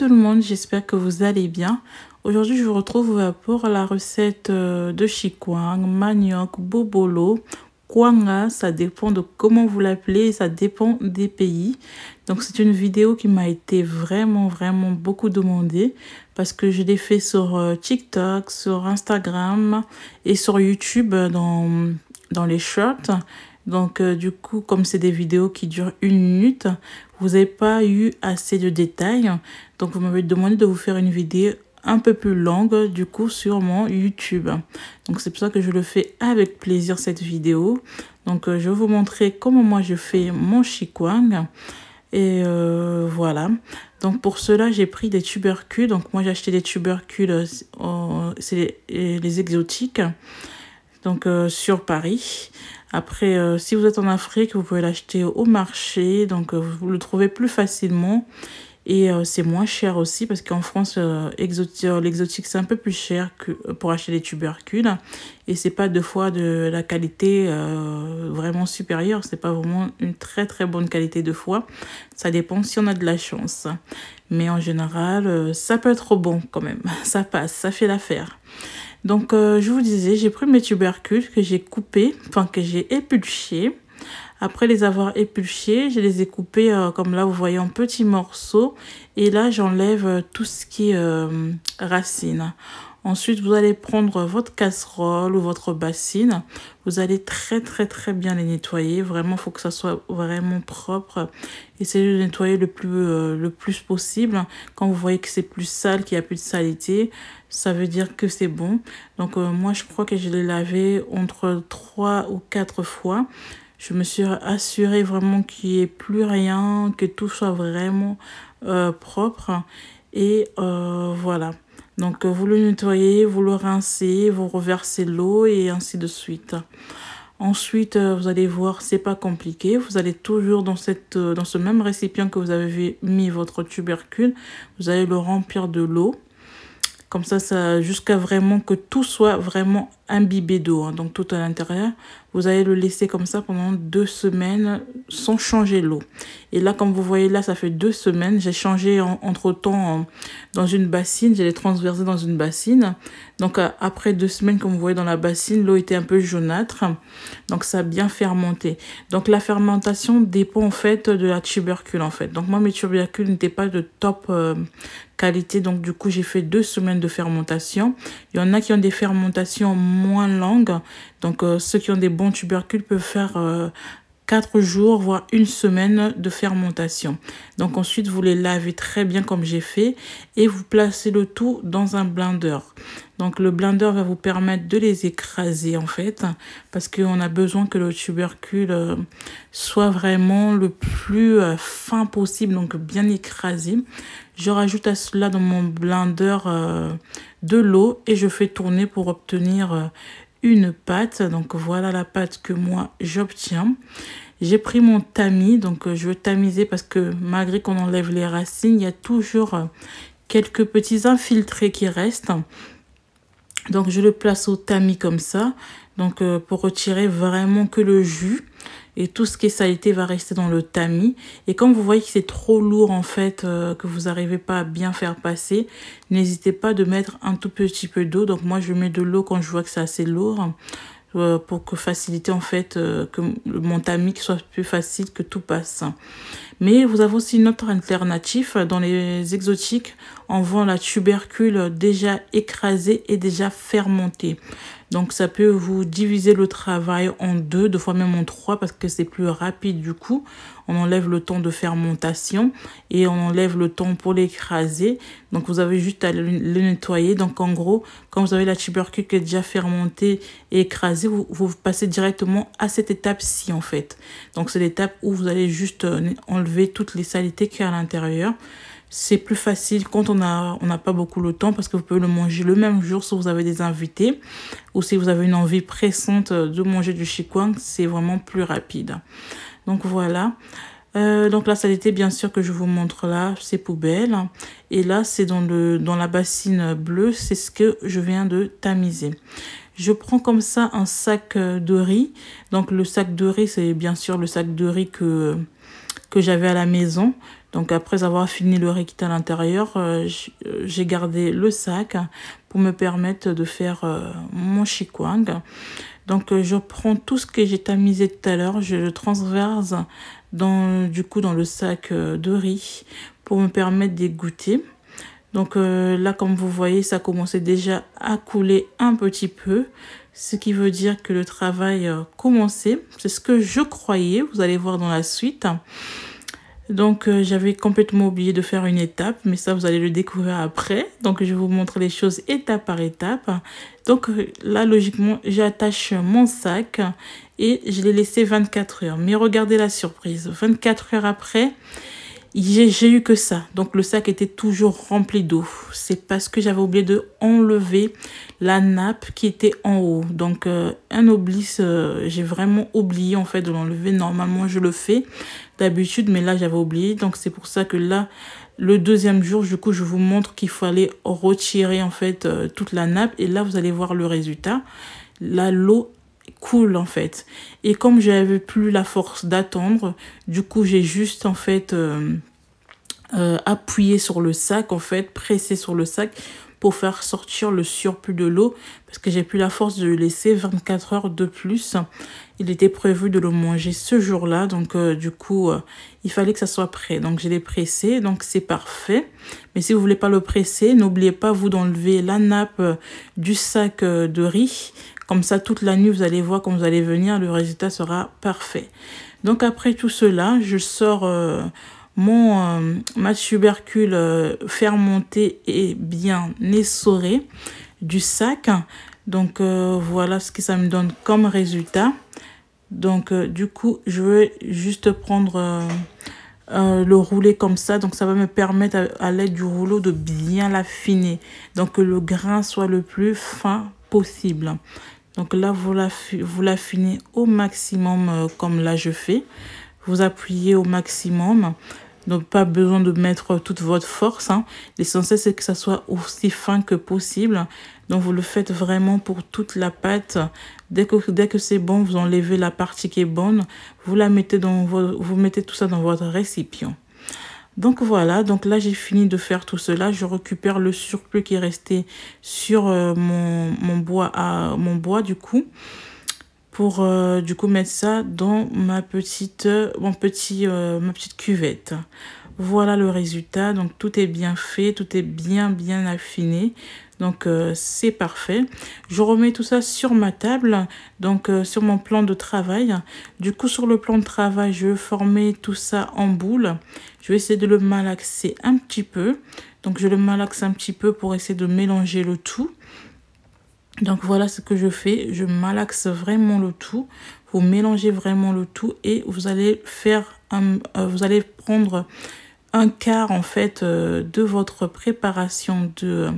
tout le monde, j'espère que vous allez bien. Aujourd'hui, je vous retrouve pour la recette euh, de chikwang, manioc, bobolo, kwanga, ça dépend de comment vous l'appelez, ça dépend des pays. Donc c'est une vidéo qui m'a été vraiment, vraiment beaucoup demandée parce que je l'ai fait sur euh, TikTok, sur Instagram et sur YouTube euh, dans, dans les shorts. Donc, du coup, comme c'est des vidéos qui durent une minute, vous n'avez pas eu assez de détails. Donc, vous m'avez demandé de vous faire une vidéo un peu plus longue du coup sur mon YouTube. Donc c'est pour ça que je le fais avec plaisir cette vidéo. Donc euh, je vais vous montrer comment moi je fais mon chikwang. Et euh, voilà. Donc pour cela j'ai pris des tubercules. Donc moi j'ai acheté des tubercules, euh, c'est les, exotiques donc euh, sur Paris. Après, euh, si vous êtes en Afrique, vous pouvez l'acheter au marché, donc euh, vous le trouvez plus facilement. Et c'est moins cher aussi parce qu'en France, l'exotique, c'est un peu plus cher que pour acheter des tubercules. Et c'est pas deux fois de la qualité vraiment supérieure. C'est pas vraiment une très très bonne qualité deux fois Ça dépend si on a de la chance. Mais en général, ça peut être bon quand même. Ça passe, ça fait l'affaire. Donc, euh, je vous disais, j'ai pris mes tubercules que j'ai coupés, enfin que j'ai épulchés. Après les avoir épulchés, je les ai coupés euh, comme là, vous voyez, en petits morceaux. Et là, j'enlève euh, tout ce qui est racine. Ensuite, vous allez prendre votre casserole ou votre bassine. Vous allez très très très bien les nettoyer. Vraiment, il faut que ça soit vraiment propre. Essayez de nettoyer le plus, euh, le plus possible. Quand vous voyez que c'est plus sale, qu'il n'y a plus de saleté, ça veut dire que c'est bon. Donc euh, moi, je crois que je l'ai lavé entre 3 ou 4 fois. Je me suis assurée vraiment qu'il n'y ait plus rien, que tout soit vraiment euh, propre. Et voilà. Donc euh, vous le nettoyez, vous le rincez, vous reversez l'eau et ainsi de suite. Ensuite, euh, vous allez voir, c'est pas compliqué. Vous allez toujours dans, cette, euh, dans ce même récipient que vous avez mis votre tubercule, vous allez le remplir de l'eau. Comme ça, ça jusqu'à vraiment que tout soit vraiment imbibé d'eau, hein, donc tout à l'intérieur. Vous allez le laisser comme ça pendant deux semaines sans changer l'eau. Et là, comme vous voyez là, ça fait deux semaines. J'ai changé entre-temps dans une bassine. j'ai les transversé dans une bassine. Donc euh, après deux semaines, comme vous voyez dans la bassine, l'eau était un peu jaunâtre. Donc ça a bien fermenté. Donc la fermentation dépend en fait de la tubercule en fait. Donc moi, mes tubercules n'étaient pas de top euh, qualité. Donc du coup, j'ai fait deux semaines de fermentation. Il y en a qui ont des fermentations moins longues. Donc euh, ceux qui ont des tubercule peut faire euh, quatre jours, voire une semaine de fermentation. Donc ensuite, vous les lavez très bien comme j'ai fait et vous placez le tout dans un blender. Donc le blender va vous permettre de les écraser en fait parce qu'on a besoin que le tubercule euh, soit vraiment le plus euh, fin possible, donc bien écrasé. Je rajoute à cela dans mon blender de l'eau et je fais tourner pour obtenir une pâte. Donc voilà la pâte que moi j'obtiens. J'ai pris mon tamis, donc euh, je veux tamiser parce que malgré qu'on enlève les racines, il y a toujours euh, quelques petits infiltrés qui restent. Donc je le place au tamis comme ça. Donc euh, pour retirer vraiment que le jus et tout ce qui est saleté va rester dans le tamis. Et quand vous voyez que c'est trop lourd en fait, euh, que vous n'arrivez pas à bien faire passer, n'hésitez pas de mettre un tout petit peu d'eau. Donc moi je mets de l'eau quand je vois que c'est assez lourd euh, pour que faciliter en fait que mon tamis soit plus facile que tout passe. Mais vous avez aussi une autre alternative dans les exotiques. On vend la tubercule déjà écrasée et déjà fermentée. Donc ça peut vous diviser le travail en deux, deux fois même en trois parce que c'est plus rapide du coup. On enlève le temps de fermentation et on enlève le temps pour l'écraser. Donc vous avez juste à le nettoyer. Donc en gros, quand vous avez la tubercule qui est déjà fermentée et écrasée, vous passez directement à cette étape-ci en fait. Donc c'est l'étape où vous allez juste euh, enlever toutes les saletés qui à l'intérieur. C'est plus facile quand on n'a on a pas beaucoup le temps parce que vous pouvez le manger le même jour si vous avez des invités ou si vous avez une envie pressante de manger du chikwang, c'est vraiment plus rapide. Donc voilà. Euh, donc la saleté, bien sûr, que je vous montre là, c'est poubelle. Et là, c'est dans, le, dans la bassine bleue, c'est ce que je viens de tamiser. Je prends comme ça un sac de riz. Donc le sac de riz, c'est bien sûr le sac de riz que que j'avais à la maison. Donc après avoir fini le est à l'intérieur, euh, euh, j'ai gardé le sac pour me permettre de faire euh, mon chikwang. Donc je prends tout ce que j'ai tamisé tout à l'heure, je le transverse dans, du coup dans le sac de riz pour me permettre d'égoutter. Donc euh, là, comme vous voyez, ça commençait déjà à couler un petit peu, ce qui veut dire que le travail euh, commençait. C'est ce que je croyais, vous allez voir dans la suite. Donc euh, j'avais complètement oublié de faire une étape, mais ça vous allez le découvrir après. Donc je vais vous montrer les choses étape par étape. Donc là, logiquement, j'attache mon sac et je l'ai laissé 24 heures. Mais regardez la surprise, 24 heures après, j'ai eu que ça. Donc le sac était toujours rempli d'eau. C'est parce que j'avais oublié de enlever la nappe qui était en haut. Donc euh, un oblis, euh, j'ai vraiment oublié en fait de l'enlever. Normalement je le fais d'habitude, mais là j'avais oublié. Donc c'est pour ça que là, le deuxième jour, du coup, je vous montre qu'il fallait retirer en fait euh, toute la nappe. Et là, vous allez voir le résultat. Là, l'eau cool en fait. Et comme j'avais plus la force d'attendre, du coup j'ai juste en fait euh, euh, appuyé sur le sac en fait, pressé sur le sac pour faire sortir le surplus de l'eau parce que j'ai plus la force de le laisser 24 heures de plus. Il était prévu de le manger ce jour-là, donc euh, du coup, il fallait que ça soit prêt. Donc j'ai l'ai pressé, donc c'est parfait. Mais si vous voulez pas le presser, n'oubliez pas vous d'enlever la nappe du sac de riz. Comme ça, toute la nuit, vous allez voir quand vous allez venir, le résultat sera parfait. Donc après tout cela, je sors euh, mon, euh, ma tubercule euh, fermentée et bien essorée du sac. Donc voilà ce que ça me donne comme résultat. Donc du coup, je vais juste prendre... le rouler comme ça. Donc, ça va me permettre à, à l'aide du rouleau de bien l'affiner. Donc, que le grain soit le plus fin possible. Donc là, vous la l'affinez au maximum euh, comme là je fais. Vous appuyez au maximum. Donc pas besoin de mettre toute votre force. Hein. L'essentiel, c'est que ça soit aussi fin que possible. Donc vous le faites vraiment pour toute la pâte. Dès que, c'est bon, vous enlevez la partie qui est bonne. Vous la mettez vous mettez tout ça dans votre récipient. Donc voilà, donc là j'ai fini de faire tout cela. Je récupère le surplus qui est resté sur euh, mon, bois à mon bois du coup pour euh, du coup mettre ça dans ma petite euh, mon petit ma petite cuvette. Voilà le résultat. Donc tout est bien fait, tout est bien bien affiné. Donc euh, c'est parfait. Je remets tout ça sur ma table, donc euh, sur mon plan de travail. Du coup sur le plan de travail, je vais former tout ça en boule. Je vais essayer de le malaxer un petit peu. Donc je le malaxe un petit peu pour essayer de mélanger le tout. Donc voilà ce que je fais. Je malaxe vraiment le tout. Vous mélangez vraiment le tout et vous allez faire euh, vous allez prendre un quart en fait euh, de votre préparation de,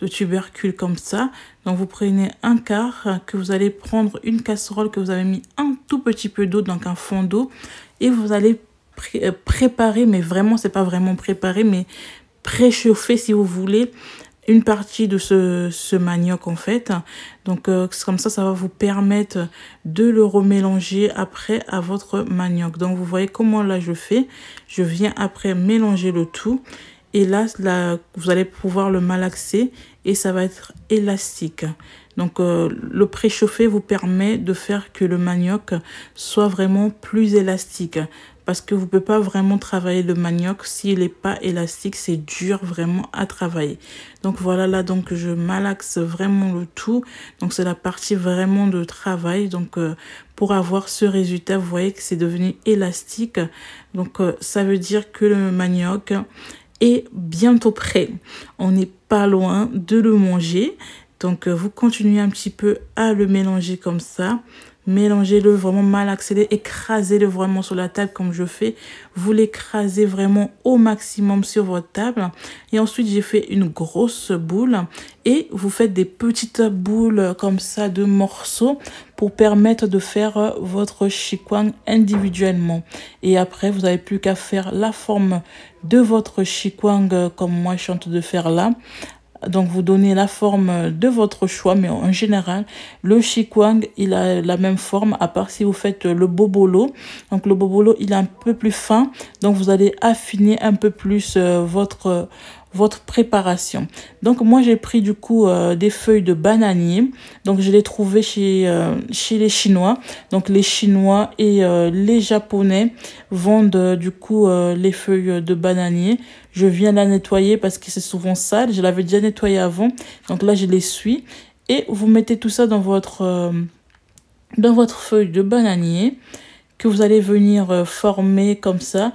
de tubercule comme ça. Donc vous prenez un quart que vous allez prendre une casserole que vous avez mis un tout petit peu d'eau, donc un fond d'eau, et vous allez euh, préparer, mais vraiment c'est pas vraiment préparer, mais préchauffer si vous voulez une partie de ce, ce, manioc en fait. Donc euh, comme ça, ça va vous permettre de le remélanger après à votre manioc. Donc vous voyez comment là je fais. Je viens après mélanger le tout et là, là, vous allez pouvoir le malaxer et ça va être élastique. Donc euh, le préchauffé vous permet de faire que le manioc soit vraiment plus élastique parce que vous ne pouvez pas vraiment travailler le manioc s'il n'est pas élastique, c'est dur vraiment à travailler. Donc voilà là donc je malaxe vraiment le tout. Donc c'est la partie vraiment de travail donc euh, pour avoir ce résultat, vous voyez que c'est devenu élastique. Donc euh, ça veut dire que le manioc et bientôt prêt. On n'est pas loin de le manger. Donc euh, vous continuez un petit peu à le mélanger comme ça mélangez-le, vraiment mal le écrasez-le vraiment sur la table comme je fais. Vous l'écrasez vraiment au maximum sur votre table. Et ensuite, j'ai fait une grosse boule et vous faites des petites boules comme ça de morceaux pour permettre de faire euh, votre chikwang individuellement. Et après, vous n'avez plus qu'à faire la forme de votre chikwang euh, comme moi je suis de faire là donc vous donnez la forme de votre choix, mais en général, le shikwang, il a la même forme, à part si vous faites le bobolo. Donc le bobolo, il est un peu plus fin, donc vous allez affiner un peu plus euh, votre votre préparation. Donc moi j'ai pris du coup euh, des feuilles de bananier. Donc je les trouvais chez, euh, chez les Chinois. Donc les Chinois et euh, les Japonais vendent du coup les feuilles de bananier. Je viens la nettoyer parce que c'est souvent sale. Je l'avais déjà nettoyée avant. Donc là je les suis Et vous mettez tout ça dans votre, dans votre feuille de bananier que vous allez venir former comme ça.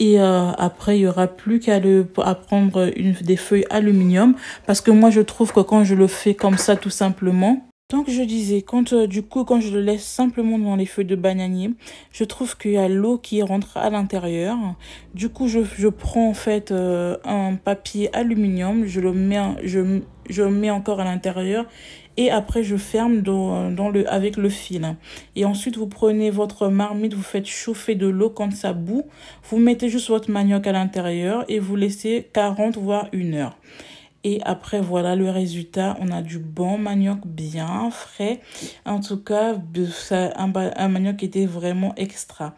Et euh, après, il y aura plus qu'à le à prendre une, des feuilles aluminium parce que moi, je trouve que quand je le fais comme ça, tout simplement, donc je disais, quand euh, du coup, quand je le laisse simplement dans les feuilles de bananier, je trouve qu'il y a l'eau qui rentre à l'intérieur. Du coup, je, je, prends en fait euh, un papier aluminium, je le mets, je, je mets encore à l'intérieur et après je ferme dans, le, avec le fil. Et ensuite vous prenez votre marmite, vous faites chauffer de l'eau quand ça boue vous mettez juste votre manioc à l'intérieur et vous laissez 40 voire une heure. Et après, voilà le résultat. On a du bon manioc bien frais. En tout cas, un, manioc qui était vraiment extra.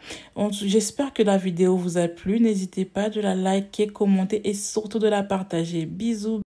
J'espère que la vidéo vous a plu. N'hésitez pas de la liker, commenter et surtout de la partager. Bisous.